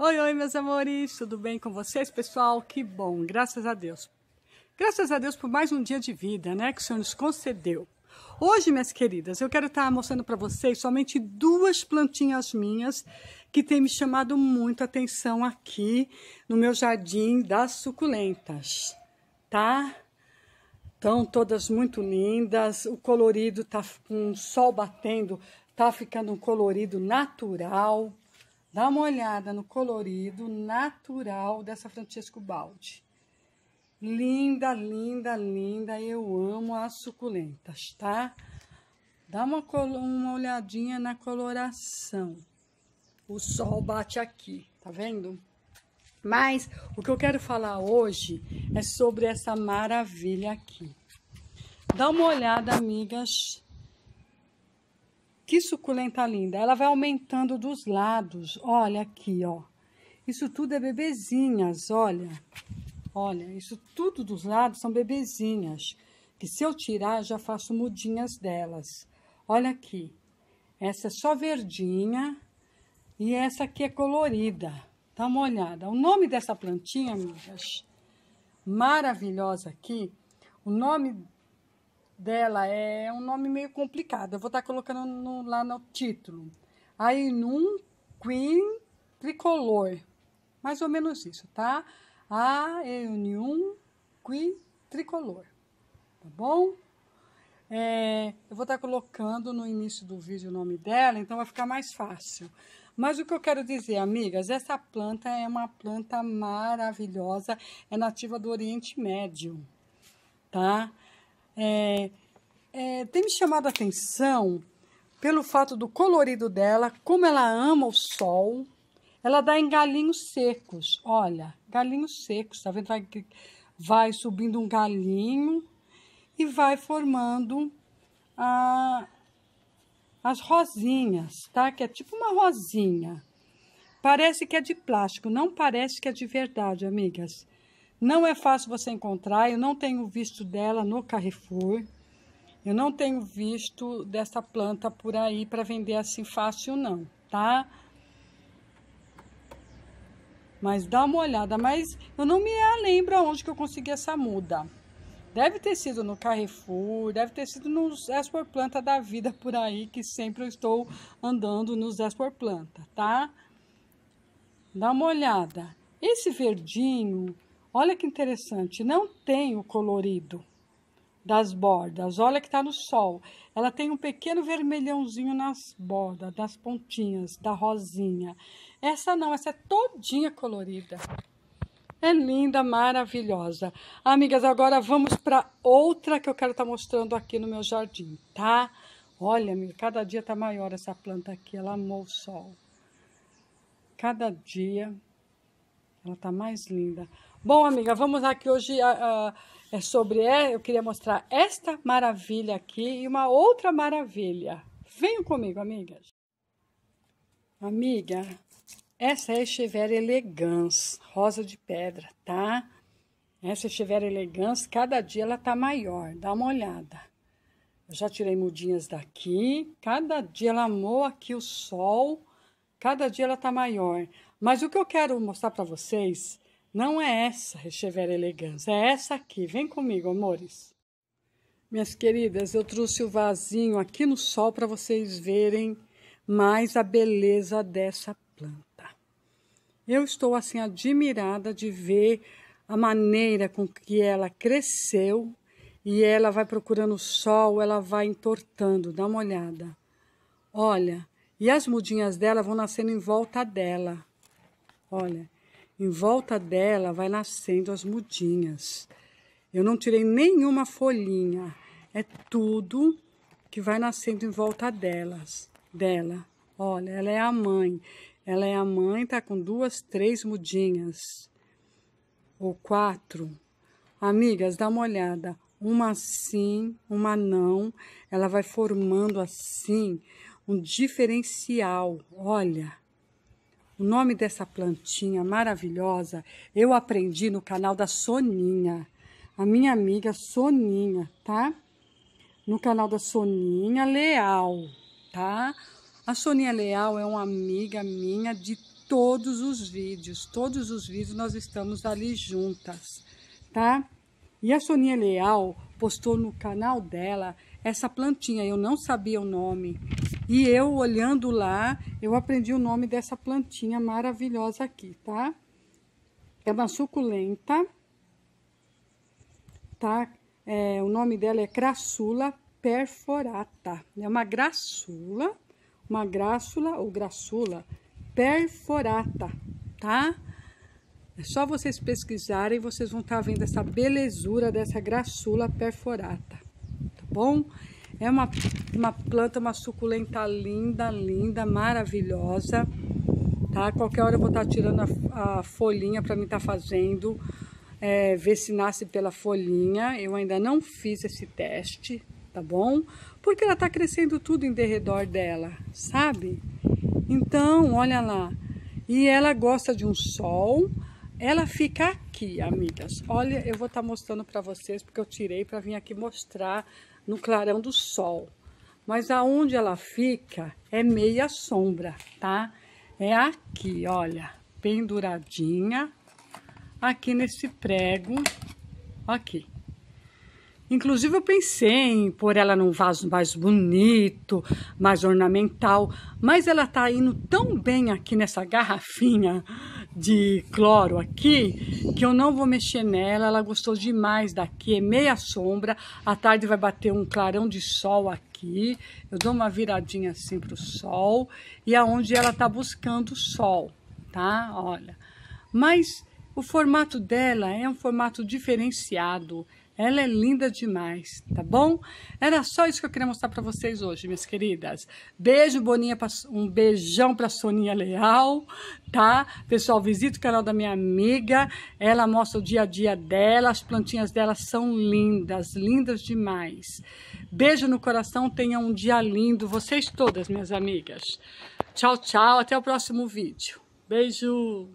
Oi, oi, meus amores, tudo bem com vocês, pessoal? Que bom, graças a Deus. Graças a Deus por mais um dia de vida, né, que o Senhor nos concedeu. Hoje, minhas queridas, eu quero estar mostrando para vocês somente duas plantinhas minhas que têm me chamado muito atenção aqui no meu jardim das suculentas, tá? Estão todas muito lindas, o colorido tá com o sol batendo, tá ficando um colorido natural. Dá uma olhada no colorido natural dessa Francesco Baldi. Linda, linda, linda. Eu amo as suculentas, tá? Dá uma, uma olhadinha na coloração. O sol bate aqui, tá vendo? Mas o que eu quero falar hoje é sobre essa maravilha aqui. Dá uma olhada, amigas, que suculenta linda. Ela vai aumentando dos lados. Olha aqui, ó. Isso tudo é bebezinhas, olha. Olha, isso tudo dos lados são bebezinhas. Que se eu tirar, já faço mudinhas delas. Olha aqui. Essa é só verdinha. E essa aqui é colorida. Dá uma olhada. O nome dessa plantinha, amigas, maravilhosa aqui, o nome dela é um nome meio complicado. Eu vou estar tá colocando no, lá no título. Ainum Queen Tricolor. Mais ou menos isso, tá? Ainum Queen Tricolor. Tá bom? É, eu vou estar tá colocando no início do vídeo o nome dela, então vai ficar mais fácil. Mas o que eu quero dizer, amigas, essa planta é uma planta maravilhosa, é nativa do Oriente Médio, tá? É, é, tem me chamado a atenção pelo fato do colorido dela, como ela ama o sol. Ela dá em galinhos secos. Olha, galinhos secos, tá vendo? Vai, vai subindo um galinho e vai formando a, as rosinhas, tá? Que é tipo uma rosinha. Parece que é de plástico, não parece que é de verdade, amigas. Não é fácil você encontrar, eu não tenho visto dela no Carrefour. Eu não tenho visto dessa planta por aí para vender assim fácil não, tá? Mas dá uma olhada, mas eu não me lembro onde que eu consegui essa muda. Deve ter sido no Carrefour, deve ter sido nos Espor Planta da vida por aí, que sempre eu estou andando nos Espor Planta, tá? Dá uma olhada. Esse verdinho, Olha que interessante, não tem o colorido das bordas. Olha que está no sol. Ela tem um pequeno vermelhãozinho nas bordas, nas pontinhas, da rosinha. Essa não, essa é todinha colorida. É linda, maravilhosa. Amigas, agora vamos para outra que eu quero estar tá mostrando aqui no meu jardim, tá? Olha, amiga, cada dia está maior essa planta aqui, ela amou o sol. Cada dia ela está mais linda. Bom, amiga, vamos lá que hoje uh, é sobre. É, eu queria mostrar esta maravilha aqui e uma outra maravilha. Venham comigo, amigas. Amiga, essa é Echever Elegance, rosa de pedra, tá? Essa Echever é Elegance, cada dia ela tá maior, dá uma olhada. Eu já tirei mudinhas daqui, cada dia ela amou aqui o sol, cada dia ela tá maior. Mas o que eu quero mostrar para vocês não é essa, Rechevera Elegância, é essa aqui. Vem comigo, amores. Minhas queridas, eu trouxe o vasinho aqui no sol para vocês verem mais a beleza dessa planta. Eu estou assim admirada de ver a maneira com que ela cresceu e ela vai procurando o sol, ela vai entortando, dá uma olhada. Olha, e as mudinhas dela vão nascendo em volta dela. Olha, em volta dela vai nascendo as mudinhas. Eu não tirei nenhuma folhinha. É tudo que vai nascendo em volta delas, dela. Olha, ela é a mãe. Ela é a mãe, tá com duas, três mudinhas. Ou quatro. Amigas, dá uma olhada. Uma sim, uma não. Ela vai formando assim um diferencial. Olha. O nome dessa plantinha maravilhosa eu aprendi no canal da Soninha, a minha amiga Soninha, tá? No canal da Soninha Leal, tá? A Soninha Leal é uma amiga minha de todos os vídeos. Todos os vídeos nós estamos ali juntas, tá? E a Soninha Leal postou no canal dela essa plantinha, eu não sabia o nome. E eu olhando lá, eu aprendi o nome dessa plantinha maravilhosa aqui, tá? É uma suculenta, tá? É, o nome dela é Crassula perforata. É uma graçula, uma graçula ou graçula perforata, tá? É só vocês pesquisarem, vocês vão estar tá vendo essa belezura dessa graçula perforata, tá bom? É uma, uma planta, uma suculenta linda, linda, maravilhosa. Tá? Qualquer hora eu vou estar tá tirando a, a folhinha para mim estar tá fazendo, é, ver se nasce pela folhinha. Eu ainda não fiz esse teste, tá bom? Porque ela está crescendo tudo em derredor dela, sabe? Então, olha lá. E ela gosta de um sol. Ela fica aqui, amigas. Olha, eu vou estar tá mostrando para vocês, porque eu tirei para vir aqui mostrar no clarão do sol. Mas aonde ela fica é meia sombra, tá? É aqui, olha, penduradinha, aqui nesse prego, aqui. Inclusive, eu pensei em pôr ela num vaso mais bonito, mais ornamental, mas ela tá indo tão bem aqui nessa garrafinha de cloro aqui que eu não vou mexer nela. Ela gostou demais daqui, é meia sombra. À tarde vai bater um clarão de sol aqui. Eu dou uma viradinha assim pro sol e aonde é ela tá buscando sol, tá? Olha. Mas o formato dela é um formato diferenciado. Ela é linda demais, tá bom? Era só isso que eu queria mostrar para vocês hoje, minhas queridas. Beijo, Boninha, pra, um beijão para Soninha Leal, tá? Pessoal, visita o canal da minha amiga. Ela mostra o dia a dia dela, as plantinhas dela são lindas, lindas demais. Beijo no coração, tenham um dia lindo, vocês todas, minhas amigas. Tchau, tchau, até o próximo vídeo. Beijo!